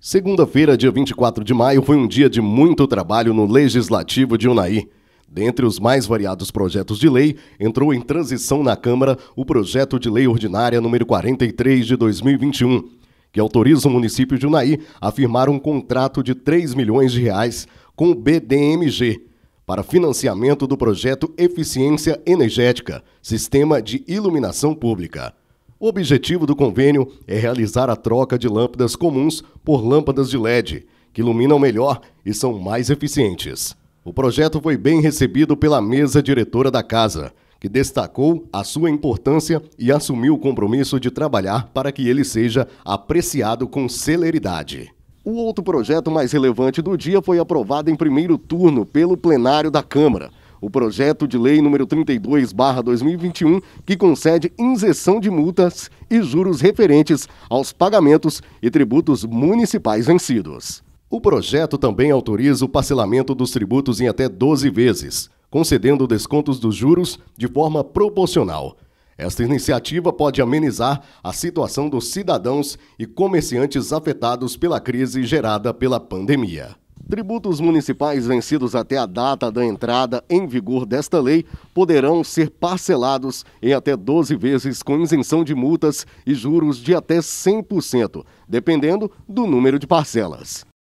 Segunda-feira, dia 24 de maio, foi um dia de muito trabalho no Legislativo de Unai. Dentre os mais variados projetos de lei, entrou em transição na Câmara o projeto de lei ordinária número 43 de 2021, que autoriza o município de Unai a firmar um contrato de 3 milhões de reais com o BDMG para financiamento do projeto Eficiência Energética, Sistema de Iluminação Pública. O objetivo do convênio é realizar a troca de lâmpadas comuns por lâmpadas de LED, que iluminam melhor e são mais eficientes. O projeto foi bem recebido pela mesa diretora da casa, que destacou a sua importância e assumiu o compromisso de trabalhar para que ele seja apreciado com celeridade. O outro projeto mais relevante do dia foi aprovado em primeiro turno pelo plenário da Câmara o projeto de lei número 32/2021 que concede isenção de multas e juros referentes aos pagamentos e tributos municipais vencidos. O projeto também autoriza o parcelamento dos tributos em até 12 vezes, concedendo descontos dos juros de forma proporcional. Esta iniciativa pode amenizar a situação dos cidadãos e comerciantes afetados pela crise gerada pela pandemia. Tributos municipais vencidos até a data da entrada em vigor desta lei poderão ser parcelados em até 12 vezes com isenção de multas e juros de até 100%, dependendo do número de parcelas.